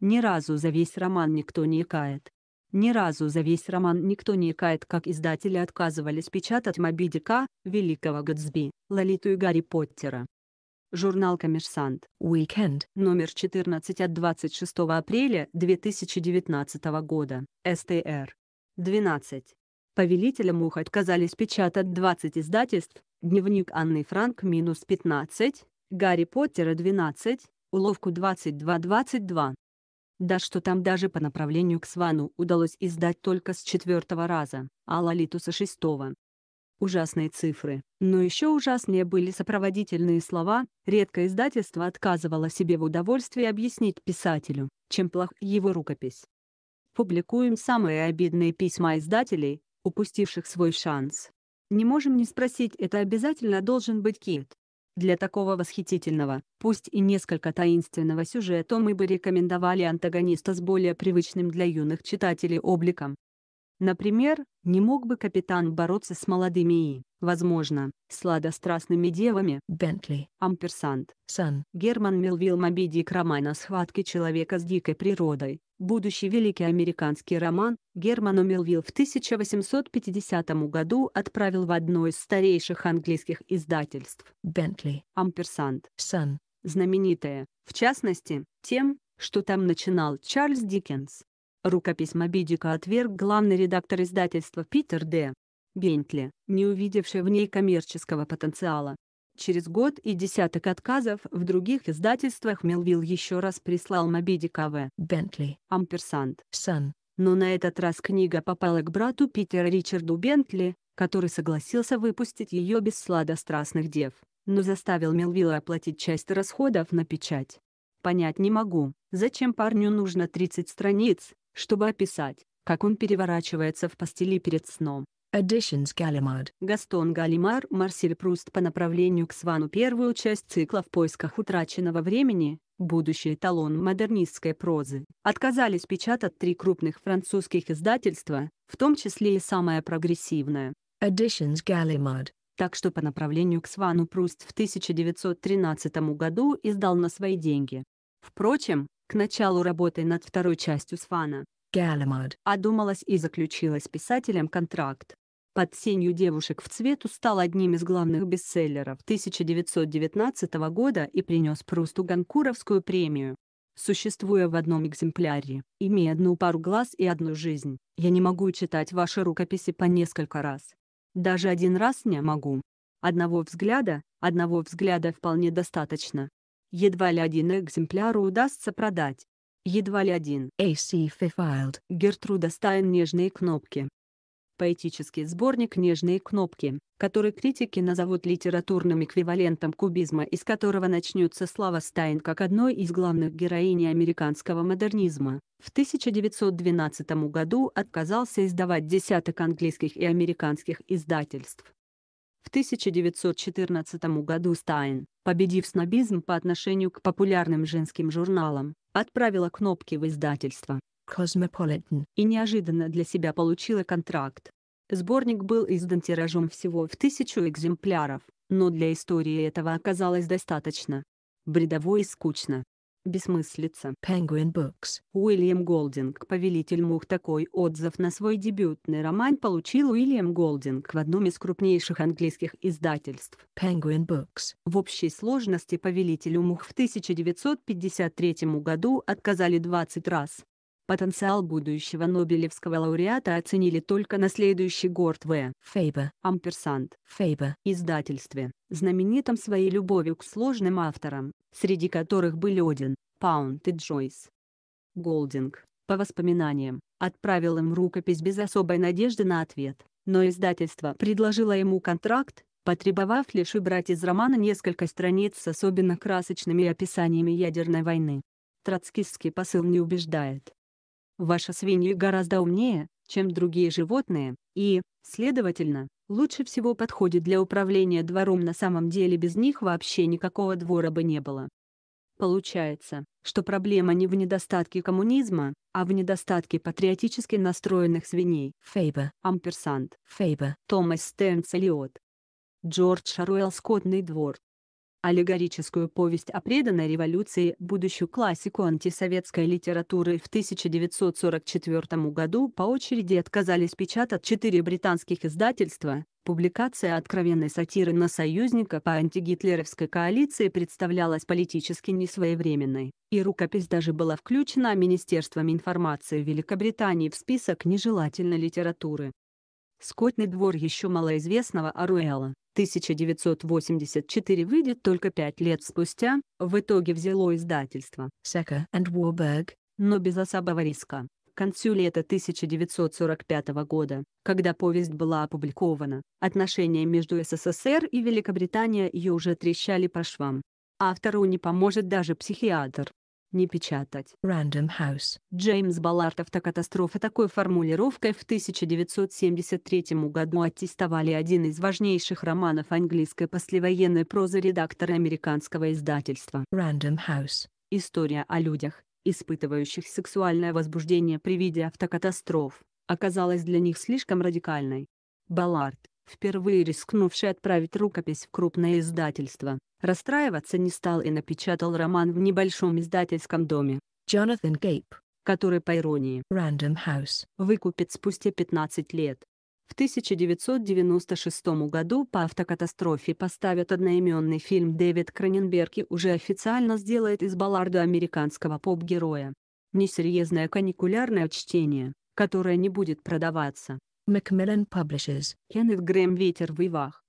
Ни разу за весь роман никто не икает. Ни разу за весь роман никто не икает, как издатели отказывались печатать Моби Дика, Великого Гэтсби, Лолиту и Гарри Поттера. Журнал «Коммерсант», Weekend, номер 14 от 26 апреля 2019 года, СТР. 12. Повелителям мух отказались печатать 20 издательств, Дневник Анны Франк минус 15, Гарри Поттера 12, Уловку 22-22. Да что там даже по направлению к Свану удалось издать только с четвертого раза, а Лолиту со шестого. Ужасные цифры. Но еще ужаснее были сопроводительные слова, редко издательство отказывало себе в удовольствии объяснить писателю, чем плох его рукопись. Публикуем самые обидные письма издателей, упустивших свой шанс. Не можем не спросить, это обязательно должен быть Кит. Для такого восхитительного, пусть и несколько таинственного сюжета мы бы рекомендовали антагониста с более привычным для юных читателей обликом. Например, не мог бы капитан бороться с молодыми и, возможно, сладострастными девами Бентли, Амперсант, Сан, Герман Милвилл Мелвилл Мобиди Романа «Схватки человека с дикой природой», Будущий великий американский роман Герману Мелвилл в 1850 году отправил в одно из старейших английских издательств Бентли Амперсанд Сан, знаменитое, в частности, тем, что там начинал Чарльз Диккенс. Рукопись Мобидика отверг главный редактор издательства Питер Д. Бентли, не увидевший в ней коммерческого потенциала. Через год и десяток отказов в других издательствах Мелвилл еще раз прислал Мобиди КВ «Бентли», «Амперсант», «Сан». Но на этот раз книга попала к брату Питера Ричарду Бентли, который согласился выпустить ее без сладострастных дев, но заставил Мелвилла оплатить часть расходов на печать. Понять не могу, зачем парню нужно 30 страниц, чтобы описать, как он переворачивается в постели перед сном, Editions Gallimard. Гастон Галимар Марсель Пруст по направлению к Свану первую часть цикла «В поисках утраченного времени», будущий эталон модернистской прозы, отказались печатать три крупных французских издательства, в том числе и самое прогрессивное. Editions Gallimard. Так что по направлению к Свану Пруст в 1913 году издал на свои деньги. Впрочем, к началу работы над второй частью Свана Галамад. Одумалась а и заключила с писателем контракт. «Под сенью девушек в цвету» стал одним из главных бестселлеров 1919 года и принес Прусту Ганкуровскую премию. Существуя в одном экземпляре, имея одну пару глаз и одну жизнь, я не могу читать ваши рукописи по несколько раз. Даже один раз не могу. Одного взгляда, одного взгляда вполне достаточно. Едва ли один экземпляр удастся продать, едва ли один. AC Fifield. Гертруда Стайн «Нежные кнопки». Поэтический сборник «Нежные кнопки», который критики назовут литературным эквивалентом кубизма из которого начнется слава Стайн как одной из главных героинь американского модернизма, в 1912 году отказался издавать десяток английских и американских издательств. В 1914 году Стайн, победив снобизм по отношению к популярным женским журналам, отправила кнопки в издательство Cosmopolitan и неожиданно для себя получила контракт. Сборник был издан тиражом всего в тысячу экземпляров, но для истории этого оказалось достаточно. Бредово и скучно. Бессмыслица. Penguin Books. Уильям Голдинг. Повелитель мух такой отзыв на свой дебютный роман получил Уильям Голдинг в одном из крупнейших английских издательств. Penguin Books. В общей сложности повелителю мух в 1953 году отказали 20 раз. Потенциал будущего Нобелевского лауреата оценили только на следующий год в Фейба, Амперсант, Фейба, издательстве, знаменитом своей любовью к сложным авторам, среди которых были Один, Паунд и Джойс. Голдинг, по воспоминаниям, отправил им рукопись без особой надежды на ответ, но издательство предложило ему контракт, потребовав лишь убрать из романа несколько страниц с особенно красочными описаниями ядерной войны. Троцкистский посыл не убеждает. Ваша свинья гораздо умнее, чем другие животные, и, следовательно, лучше всего подходит для управления двором на самом деле без них вообще никакого двора бы не было. Получается, что проблема не в недостатке коммунизма, а в недостатке патриотически настроенных свиней. Фейба. Амперсант. Фейба. Томас Стернс Джордж Шаруэлл «Скотный двор» аллегорическую повесть о преданной революции, будущую классику антисоветской литературы в 1944 году по очереди отказались печатать четыре британских издательства. Публикация откровенной сатиры на союзника по антигитлеровской коалиции представлялась политически несвоевременной, и рукопись даже была включена Министерством информации Великобритании в список нежелательной литературы. Скотный двор еще малоизвестного Аруэла 1984 выйдет только пять лет спустя, в итоге взяло издательство Сека and Warburg, но без особого риска. К концу лета 1945 года, когда повесть была опубликована, отношения между СССР и Великобританией уже трещали по швам. Автору не поможет даже психиатр, не печатать. Random House. Джеймс Баллард автокатастрофа такой формулировкой в 1973 году аттестовали один из важнейших романов английской послевоенной прозы редактора американского издательства. Random House. История о людях, испытывающих сексуальное возбуждение при виде автокатастроф, оказалась для них слишком радикальной. Баллард впервые рискнувший отправить рукопись в крупное издательство. Расстраиваться не стал и напечатал роман в небольшом издательском доме. Джонатан Гейп, который, по иронии, Random House выкупит спустя 15 лет. В 1996 году по автокатастрофе поставят одноименный фильм Дэвид Краненберг и уже официально сделает из Балларда американского поп-героя. Несерьезное каникулярное чтение, которое не будет продаваться. Macmillan Publishers. Кеннет Грэм «Ветер в Ивах».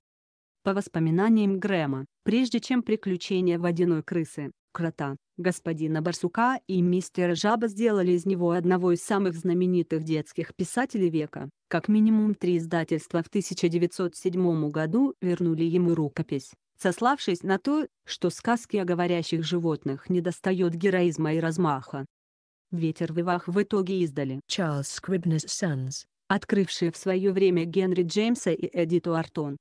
По воспоминаниям Грэма, прежде чем приключения водяной крысы, крота, господина Барсука и мистера Жаба сделали из него одного из самых знаменитых детских писателей века, как минимум три издательства в 1907 году вернули ему рукопись, сославшись на то, что сказки о говорящих животных не недостает героизма и размаха. «Ветер в Ивах» в итоге издали. Charles Scribner's Sons, открывшие в свое время Генри Джеймса и Эдиту Артон.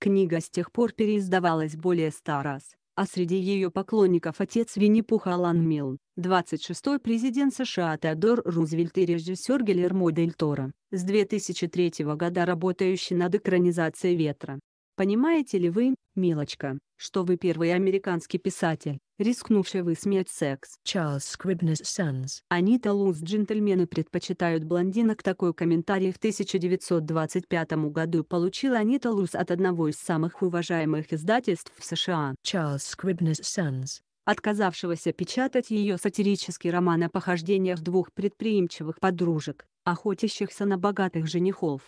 Книга с тех пор переиздавалась более ста раз, а среди ее поклонников отец Винни-Пуха Алан Милн, 26-й президент США Теодор Рузвельт и режиссер Гильермо Дель Торо, с 2003 года работающий над экранизацией «Ветра». Понимаете ли вы, милочка, что вы первый американский писатель, рискнувший высмеять секс? Чарльз Scribner's Sons. Анита Луз джентльмены предпочитают блондинок. Такой комментарий в 1925 году получила Анита Луз от одного из самых уважаемых издательств в США. Чарльз Scribner's Sons отказавшегося печатать ее сатирический роман о похождениях двух предприимчивых подружек, охотящихся на богатых женихов.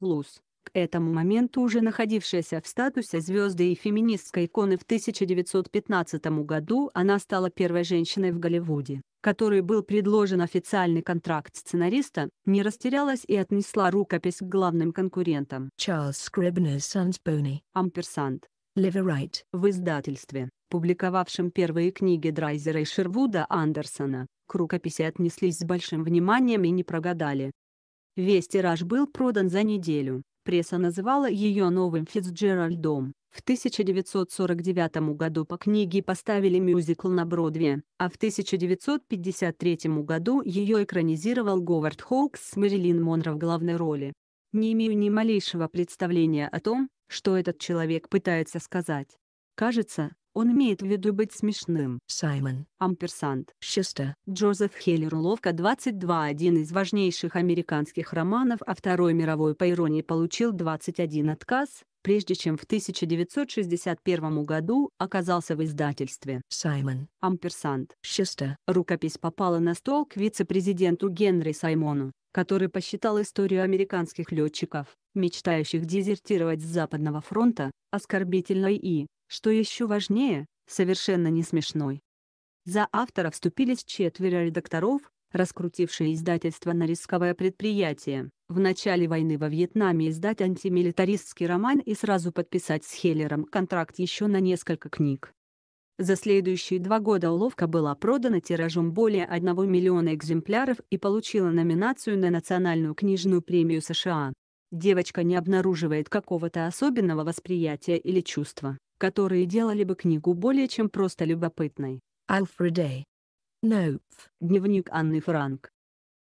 Луз, к этому моменту уже находившаяся в статусе звезды и феминистской иконы в 1915 году, она стала первой женщиной в Голливуде, которой был предложен официальный контракт сценариста, не растерялась и отнесла рукопись к главным конкурентам Чарльз Скребнер Санс Бони, Амперсант, Леверайт в издательстве, публиковавшем первые книги Драйзера и Шервуда Андерсона. К рукописи отнеслись с большим вниманием и не прогадали. Весь тираж был продан за неделю, Пресса называла ее новым Фицджеральдом. В 1949 году по книге поставили мюзикл на Бродвее, а в 1953 году ее экранизировал Говард Хоукс с Мэрилин Монро в главной роли. Не имею ни малейшего представления о том, что этот человек пытается сказать. Кажется, он имеет в виду быть смешным. Саймон. Амперсант. Шестер. Джозеф Хеллер уловка 22 один из важнейших американских романов о а Второй мировой по иронии получил 21 отказ, прежде чем в 1961 году оказался в издательстве. Саймон. Амперсант. Шестер. Рукопись попала на стол к вице-президенту Генри Саймону который посчитал историю американских летчиков, мечтающих дезертировать с Западного фронта, оскорбительной и, что еще важнее, совершенно не смешной. За автора вступились четверо редакторов, раскрутившие издательство на рисковое предприятие, в начале войны во Вьетнаме издать антимилитаристский роман и сразу подписать с Хеллером контракт еще на несколько книг. За следующие два года уловка была продана тиражом более 1 миллиона экземпляров и получила номинацию на Национальную книжную премию США. Девочка не обнаруживает какого-то особенного восприятия или чувства которые делали бы книгу более чем просто любопытной. Alfred A. Nope. Дневник Анны Франк.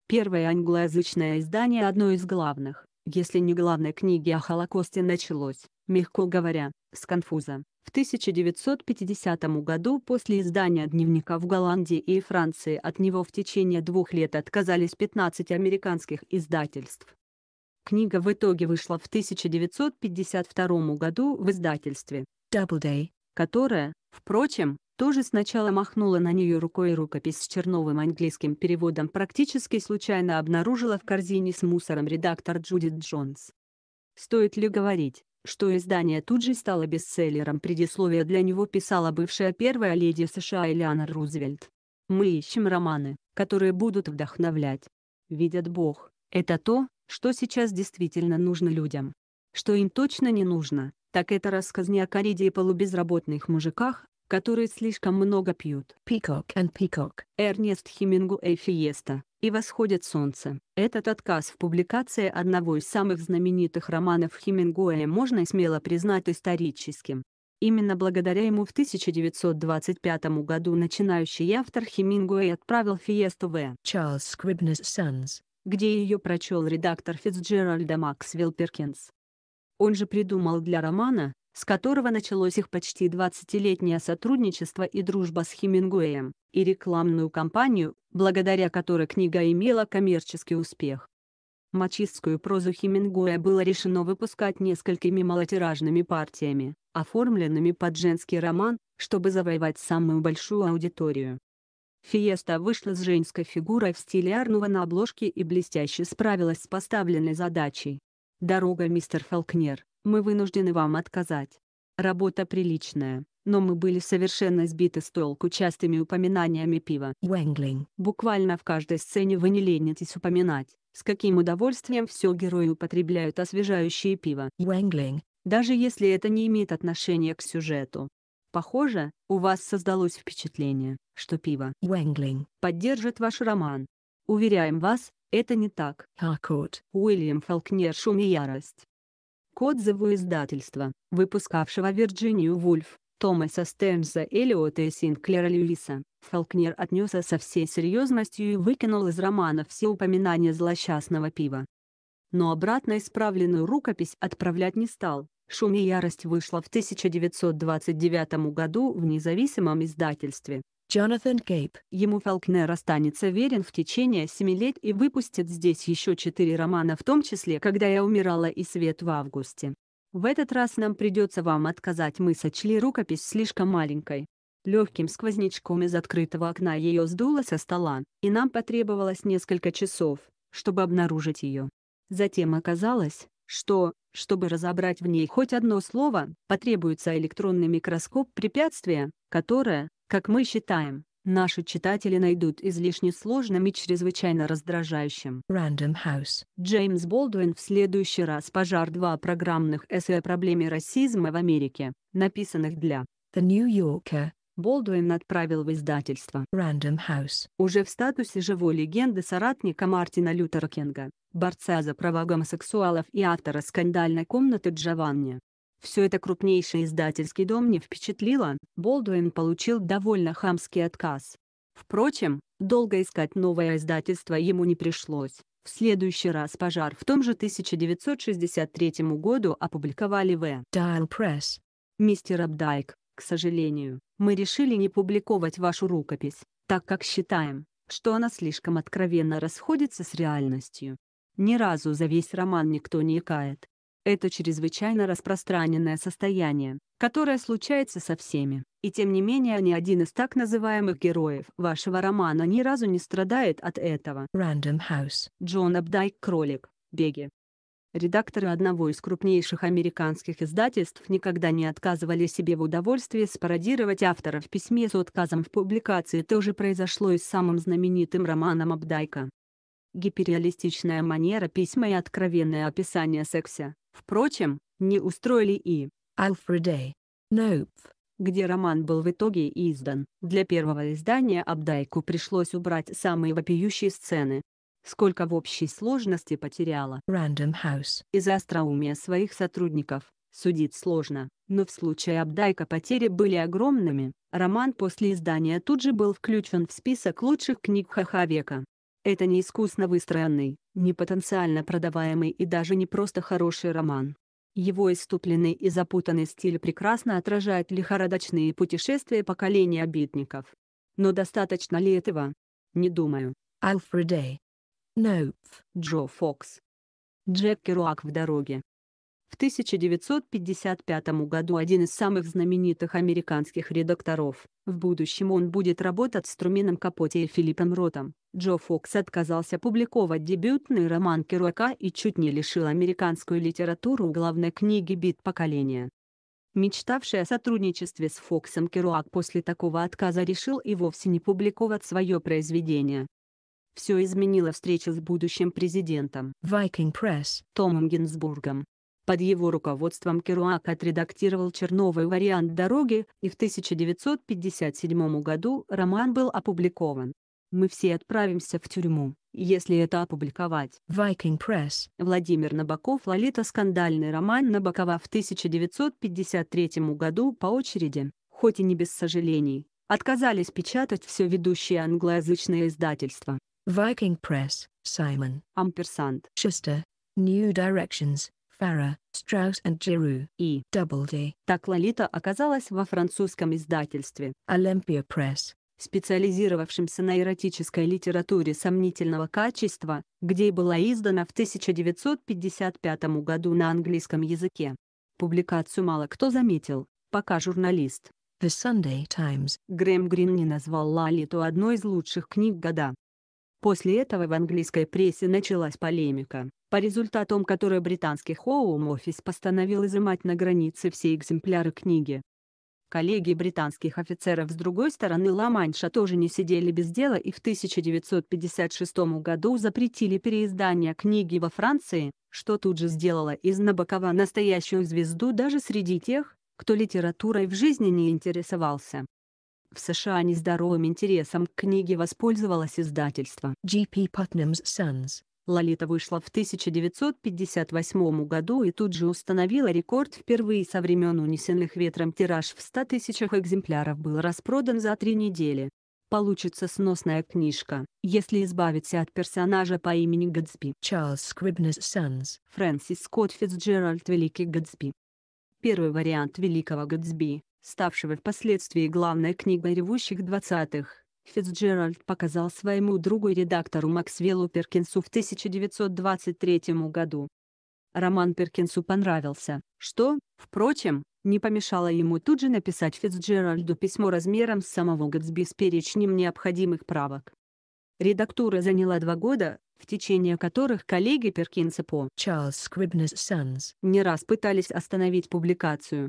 Первое англоязычное издание одной из главных, если не главной книги о Холокосте началось, мягко говоря, с конфуза. В 1950 году после издания дневника в Голландии и Франции от него в течение двух лет отказались 15 американских издательств. Книга в итоге вышла в 1952 году в издательстве Даблдей, которая, впрочем, тоже сначала махнула на нее рукой и рукопись с черновым английским переводом практически случайно обнаружила в корзине с мусором редактор Джудит Джонс. Стоит ли говорить, что издание тут же стало бестселлером предисловие для него писала бывшая первая леди США Элеонор Рузвельт. Мы ищем романы, которые будут вдохновлять. Видят Бог, это то, что сейчас действительно нужно людям. Что им точно не нужно, так это рассказня о кориде и полубезработных мужиках, которые слишком много пьют. Peacock and Peacock. Эрнест Хемингуэй Фиеста и «Восходит солнце». Этот отказ в публикации одного из самых знаменитых романов Хемингуэя можно смело признать историческим. Именно благодаря ему в 1925 году начинающий автор Хемингуэй отправил Фиесту в Charles Scribner's Sons, где ее прочел редактор Фицджеральда Максвелл Перкинс. Он же придумал для романа, с которого началось их почти 20-летнее сотрудничество и дружба с Хемингуэем, и рекламную кампанию, благодаря которой книга имела коммерческий успех. Мачистскую прозу Хемингуэя было решено выпускать несколькими малотиражными партиями, оформленными под женский роман, чтобы завоевать самую большую аудиторию. «Фиеста» вышла с женской фигурой в стиле Арнува на обложке и блестяще справилась с поставленной задачей. Дорога, мистер Фолкнер, мы вынуждены вам отказать. Работа приличная, но мы были совершенно сбиты с толку частыми упоминаниями пива. Уэнглинг. Буквально в каждой сцене вы не ленитесь упоминать, с каким удовольствием все герои употребляют освежающее пиво. Уэнглинг. Даже если это не имеет отношения к сюжету. Похоже, у вас создалось впечатление, что пиво Уэнглинг поддержит ваш роман. Уверяем вас, это не так. А кот Уильям Фолкнер «Шум и ярость». К отзыву издательства, выпускавшего Вирджинию Вульф, Томаса Стернса Эллиота и Синклера Льюиса, Фолкнер отнесся со всей серьезностью и выкинул из романа все упоминания злосчастного пива. Но обратно исправленную рукопись отправлять не стал. «Шум и ярость» вышла в 1929 году в независимом издательстве, Джонатан Кейп. Ему Фолкнер останется верен в течение семи лет и выпустит здесь еще четыре романа, в том числе «Когда я умирала» и «Свет в августе». В этот раз нам придется вам отказать, мы сочли рукопись слишком маленькой. Легким сквознячком из открытого окна ее сдуло со стола, и нам потребовалось несколько часов, чтобы обнаружить ее. Затем оказалось, что, чтобы разобрать в ней хоть одно слово, потребуется электронный микроскоп препятствия, которое, как мы считаем, наши читатели найдут излишне сложным и чрезвычайно раздражающим. Random House. Джеймс Болдуин в следующий раз пожар два программных эссе о проблеме расизма в Америке, написанных для The New Yorker. Болдуин отправил в издательство Random House. Уже в статусе живой легенды соратника Мартина Лютера Кинга, борца за права гомосексуалов и автора скандальной комнаты Джованни. Все это крупнейший издательский дом не впечатлило, Болдуин получил довольно хамский отказ. Впрочем, долго искать новое издательство ему не пришлось. В следующий раз пожар в том же 1963 году опубликовали в Dial Press. Мистер Абдайк, к сожалению, мы решили не публиковать вашу рукопись, так как считаем, что она слишком откровенно расходится с реальностью. Ни разу за весь роман никто не икает, это чрезвычайно распространенное состояние, которое случается со всеми. И тем не менее ни один из так называемых героев вашего романа ни разу не страдает от этого. Random House. Джон Абдайк Кролик. Беги. Редакторы одного из крупнейших американских издательств никогда не отказывали себе в удовольствии спародировать автора в письме с отказом в публикации. Это уже произошло и с самым знаменитым романом Абдайка гиперреалистичная манера письма и откровенное описание секса, впрочем, не устроили и «Alfred A. Nope», где роман был в итоге издан. Для первого издания Абдайку пришлось убрать самые вопиющие сцены. Сколько в общей сложности потеряла Random House. Из-за остроумия своих сотрудников, судить сложно, но в случае Абдайка потери были огромными. Роман после издания тут же был включен в список лучших книг ХХ века. Это не искусно выстроенный, не потенциально продаваемый и даже не просто хороший роман. Его иступленный и запутанный стиль прекрасно отражает лихорадочные путешествия поколения обидников. Но достаточно ли этого? Не думаю. Альфред Дэй. Ноуп. Джо Фокс. Джек Керуак в дороге. В 1955 году один из самых знаменитых американских редакторов, в будущем он будет работать с Труменом Капоте и Филиппом Ротом, Джо Фокс отказался публиковать дебютный роман Керуака и чуть не лишил американскую литературу главной книги «Бит поколения». Мечтавший о сотрудничестве с Фоксом Керуак после такого отказа решил и вовсе не публиковать свое произведение. Все изменило встреча с будущим президентом Viking Press Томом Гинзбургом, под его руководством Керуак отредактировал черновый вариант «Дороги», и в 1957 году роман был опубликован. «Мы все отправимся в тюрьму, если это опубликовать». Viking Press. Владимир Набоков «Лолита» скандальный роман Набокова в 1953 году по очереди, хоть и не без сожалений, отказались печатать все ведущие англоязычные издательства. Viking Press, Simon. Ampersand. Schuster. New Directions. Farah, Strauss and Giroux и Doubleday. Так Лолита оказалась во французском издательстве Olympia Press, специализировавшемся на эротической литературе сомнительного качества, где и была издана в 1955 году на английском языке. Публикацию мало кто заметил, пока журналист The Sunday Times Грэм Грин не назвал Лолиту одной из лучших книг года. После этого в английской прессе началась полемика, по результатам которой британский Хоум-офис постановил изымать на границе все экземпляры книги. Коллеги британских офицеров с другой стороны Ла-Манша тоже не сидели без дела и в 1956 году запретили переиздание книги во Франции, что тут же сделало из Набокова настоящую звезду даже среди тех, кто литературой в жизни не интересовался. В США нездоровым интересом к книге воспользовалось издательство G.P. Putnam's Sons. Лолита вышла в 1958 году и тут же установила рекорд впервые со времен унесенных ветром тираж в 100 тысячах экземпляров был распродан за три недели. Получится сносная книжка, если избавиться от персонажа по имени Гэтсби. Чарльз Скрибнер's Sons. Фрэнсис Скотт Фицджеральд Великий Гэтсби. Первый вариант Великого Гэтсби ставшего впоследствии главной книгой ревущих двадцатых. Фицджеральд показал своему другу и редактору Максвеллу Перкинсу в 1923 году. Роман Перкинсу понравился, что, впрочем, не помешало ему тут же написать Фицджеральду письмо размером с самого Гэтсби с перечнем необходимых правок. Редактура заняла два года, в течение которых коллеги Перкинса по Charles Scribner's Sons не раз пытались остановить публикацию.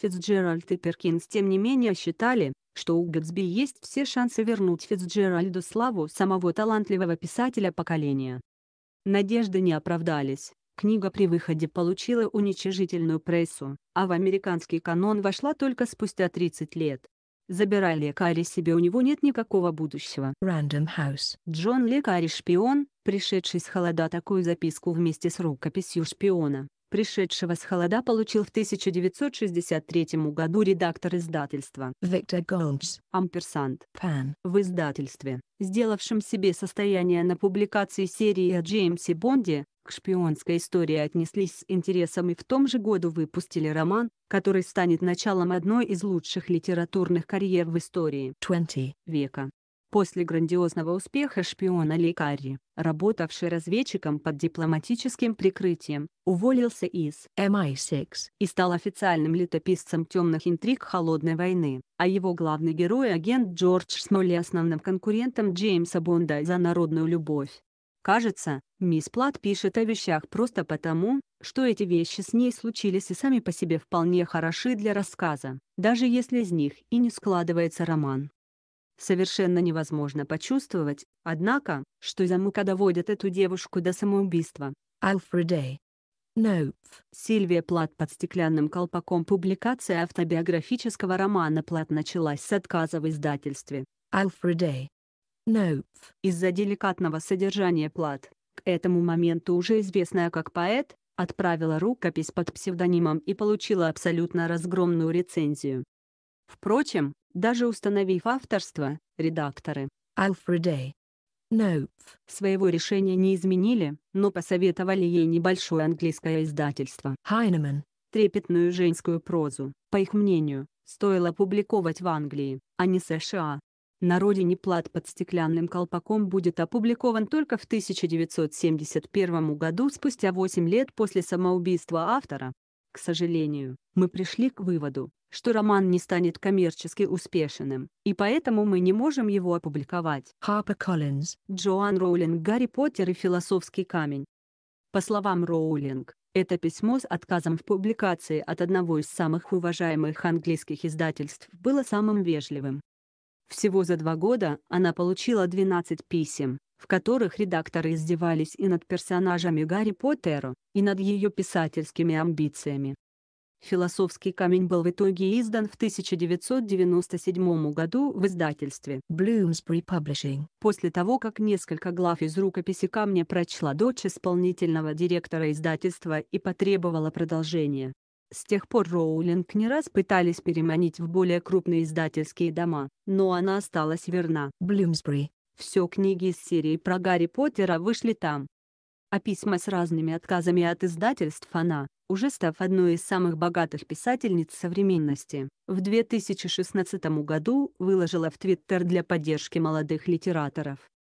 Фицджеральд и Перкинс тем не менее считали, что у Гэтсби есть все шансы вернуть Фицджеральду славу самого талантливого писателя поколения. Надежды не оправдались, книга при выходе получила уничижительную прессу, а в американский канон вошла только спустя 30 лет. Забирая лекаря себе у него нет никакого будущего. Random House. Джон Лекари шпион, пришедший с холода такую записку вместе с рукописью шпиона, пришедшего с холода получил в 1963 году редактор издательства Виктор Голмс Амперсант Пан в издательстве, сделавшем себе состояние на публикации серии о Джеймсе Бонде, к шпионской истории отнеслись с интересом и в том же году выпустили роман, который станет началом одной из лучших литературных карьер в истории 20 века. После грандиозного успеха шпиона Лейкари, Карри, работавший разведчиком под дипломатическим прикрытием, уволился из MI6 эм и стал официальным летописцем темных интриг Холодной войны, а его главный герой агент Джордж Сноли основным конкурентом Джеймса Бонда за народную любовь. Кажется, мисс Плат пишет о вещах просто потому, что эти вещи с ней случились и сами по себе вполне хороши для рассказа, даже если из них и не складывается роман совершенно невозможно почувствовать, однако, что замыка доводит эту девушку до самоубийства. Альфредей. Nope. Сильвия Плат под стеклянным колпаком публикация автобиографического романа Плат началась с отказа в издательстве. Альфредей. Nope. Из-за деликатного содержания Плат, к этому моменту уже известная как поэт, отправила рукопись под псевдонимом и получила абсолютно разгромную рецензию. Впрочем, даже установив авторство, редакторы Alfred A. Nope своего решения не изменили, но посоветовали ей небольшое английское издательство Heinemann. Трепетную женскую прозу, по их мнению, стоило публиковать в Англии, а не США. На родине плат под стеклянным колпаком будет опубликован только в 1971 году спустя 8 лет после самоубийства автора. К сожалению, мы пришли к выводу, что роман не станет коммерчески успешным, и поэтому мы не можем его опубликовать. Harper Collins, Джоан Роулинг, Гарри Поттер и «Философский камень». По словам Роулинг, это письмо с отказом в публикации от одного из самых уважаемых английских издательств было самым вежливым. Всего за два года она получила 12 писем, в которых редакторы издевались и над персонажами Гарри Поттера, и над ее писательскими амбициями. Философский камень был в итоге издан в 1997 году в издательстве Bloomsbury Publishing. После того, как несколько глав из рукописи камня прочла дочь исполнительного директора издательства и потребовала продолжения. С тех пор Роулинг не раз пытались переманить в более крупные издательские дома, но она осталась верна. Bloomsbury. Все книги из серии про Гарри Поттера вышли там. А письма с разными отказами от издательств она, уже став одной из самых богатых писательниц современности. В 2016 году выложила в Твиттер для поддержки молодых литераторов.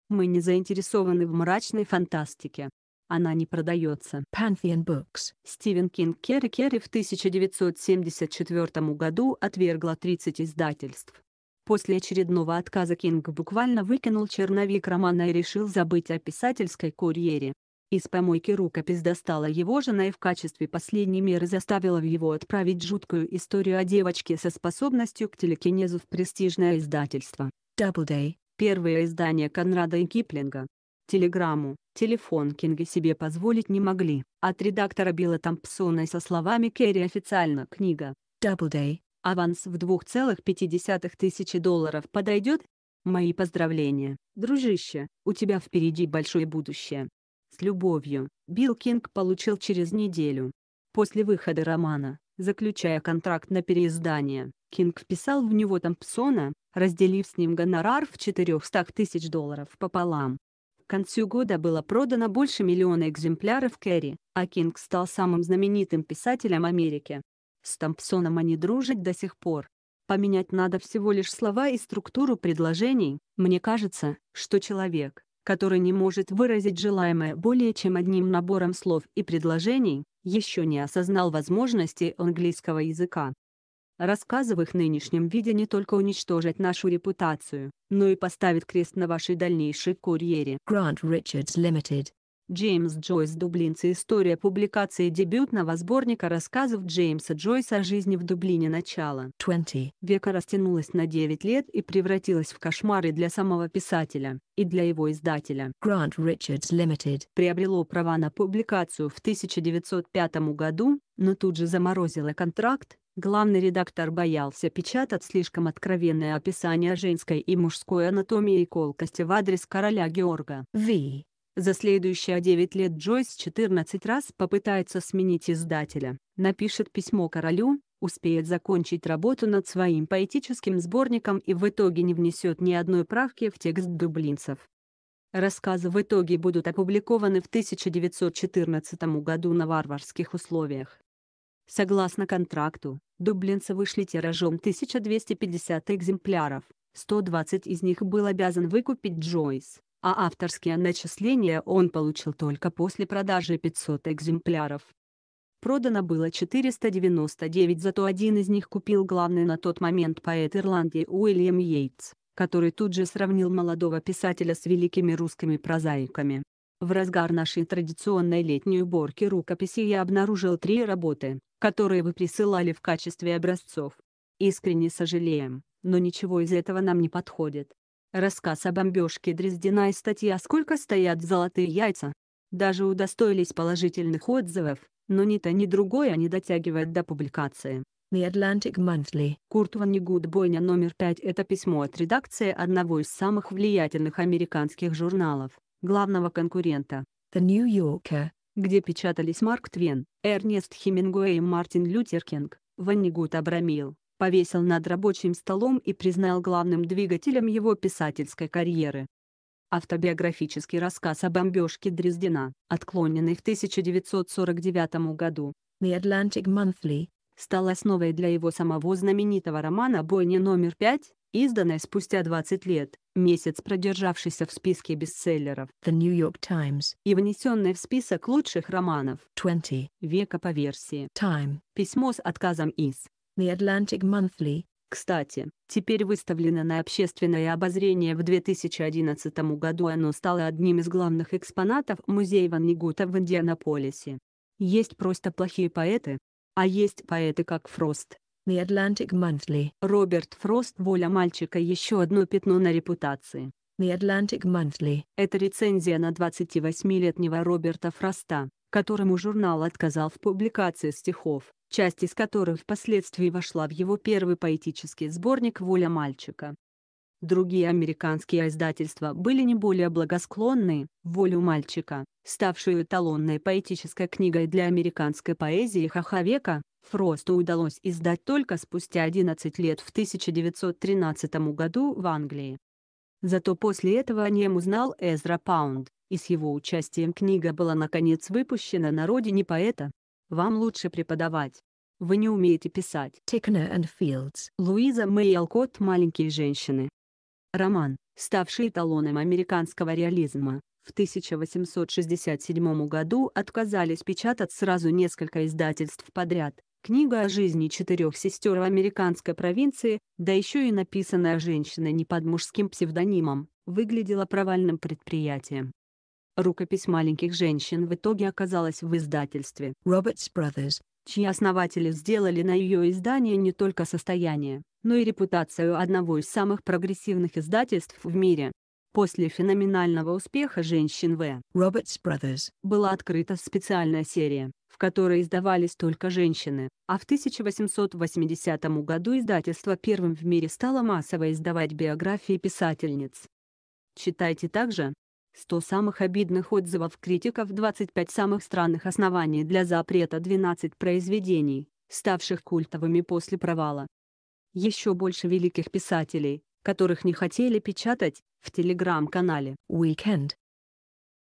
«Мы не заинтересованы в мрачной фантастике. Она не продается». Pantheon Books. Стивен Кинг Керри Керри в 1974 году отвергла 30 издательств. После очередного отказа Кинг буквально выкинул черновик романа и решил забыть о писательской карьере. Из помойки рукопись достала его жена и в качестве последней меры заставила его отправить жуткую историю о девочке со способностью к телекинезу в престижное издательство. Doubleday, первое издание Конрада и Киплинга. Телеграмму, телефон Кинга себе позволить не могли, от редактора Билла Тампсона со словами «Керри официально книга». Doubleday, аванс в 2,5 тысячи долларов подойдет? Мои поздравления, дружище, у тебя впереди большое будущее с любовью» Билл Кинг получил через неделю. После выхода романа, заключая контракт на переиздание, Кинг вписал в него Томпсона, разделив с ним гонорар в 400 тысяч долларов пополам. К концу года было продано больше миллиона экземпляров Кэрри, а Кинг стал самым знаменитым писателем Америки. С Томпсоном они дружат до сих пор. Поменять надо всего лишь слова и структуру предложений. Мне кажется, что человек, который не может выразить желаемое более чем одним набором слов и предложений, еще не осознал возможности английского языка. Рассказы в их нынешнем виде не только уничтожат нашу репутацию, но и поставит крест на вашей дальнейшей курьере. Grant Richards Limited Джеймс Джойс Дублинцы История публикации дебютного сборника рассказов Джеймса Джойса о жизни в Дублине начала 20 века растянулась на 9 лет и превратилась в кошмары для самого писателя и для его издателя. Grant Richards Limited приобрело права на публикацию в 1905 году, но тут же заморозило контракт, Главный редактор боялся печатать слишком откровенное описание женской и мужской анатомии и колкости в адрес короля Георга. V. За следующие 9 лет Джойс 14 раз попытается сменить издателя, напишет письмо королю, успеет закончить работу над своим поэтическим сборником и в итоге не внесет ни одной правки в текст дублинцев. Рассказы в итоге будут опубликованы в 1914 году на варварских условиях. Согласно контракту, дублинцы вышли тиражом 1250 экземпляров, 120 из них был обязан выкупить Джойс а авторские начисления он получил только после продажи 500 экземпляров. Продано было 499, зато один из них купил главный на тот момент поэт Ирландии Уильям Йейтс, который тут же сравнил молодого писателя с великими русскими прозаиками. В разгар нашей традиционной летней уборки рукописи я обнаружил три работы, которые вы присылали в качестве образцов. Искренне сожалеем, но ничего из этого нам не подходит. Рассказ о бомбежке Дрездена и статья «Сколько стоят золотые яйца» даже удостоились положительных отзывов, но ни то ни другое не дотягивает до публикации. The Atlantic Monthly. Курт Ваннигуд Бойня номер 5 – это письмо от редакции одного из самых влиятельных американских журналов, главного конкурента. The New Yorker. Где печатались Марк Твен, Эрнест Хемингуэй и Мартин Лютер Кинг. Ваннигуд Абрамил повесил над рабочим столом и признал главным двигателем его писательской карьеры. Автобиографический рассказ о бомбежке Дрездена, отклоненный в 1949 году, The Atlantic Monthly, стал основой для его самого знаменитого романа «Бойня номер 5», изданной спустя 20 лет, месяц продержавшийся в списке бестселлеров The New York Times и внесенной в список лучших романов 20 века по версии Time. Письмо с отказом из The Atlantic Monthly, кстати, теперь выставлено на общественное обозрение в 2011 году оно стало одним из главных экспонатов музея Ван Нигута в Индианаполисе. Есть просто плохие поэты, а есть поэты как Фрост. The Atlantic Monthly. Роберт Фрост «Воля мальчика» еще одно пятно на репутации. The Atlantic Monthly. Это рецензия на 28-летнего Роберта Фроста, которому журнал отказал в публикации стихов часть из которых впоследствии вошла в его первый поэтический сборник «Воля мальчика». Другие американские издательства были не более благосклонны, «Волю мальчика», ставшую эталонной поэтической книгой для американской поэзии Хахавека, Фросту удалось издать только спустя 11 лет в 1913 году в Англии. Зато после этого о нем узнал Эзра Паунд, и с его участием книга была наконец выпущена на родине поэта, вам лучше преподавать. Вы не умеете писать. Тикнер and Fields. Луиза Мэй Алкотт «Маленькие женщины». Роман, ставший эталоном американского реализма, в 1867 году отказались печатать сразу несколько издательств подряд. Книга о жизни четырех сестер в американской провинции, да еще и написанная женщиной не под мужским псевдонимом, выглядела провальным предприятием. Рукопись маленьких женщин в итоге оказалась в издательстве Roberts Brothers, чьи основатели сделали на ее издание не только состояние, но и репутацию одного из самых прогрессивных издательств в мире. После феноменального успеха «Женщин В» Roberts Brothers была открыта специальная серия, в которой издавались только женщины, а в 1880 году издательство первым в мире стало массово издавать биографии писательниц. Читайте также 100 самых обидных отзывов критиков, 25 самых странных оснований для запрета, 12 произведений, ставших культовыми после провала. Еще больше великих писателей, которых не хотели печатать, в телеграм-канале Weekend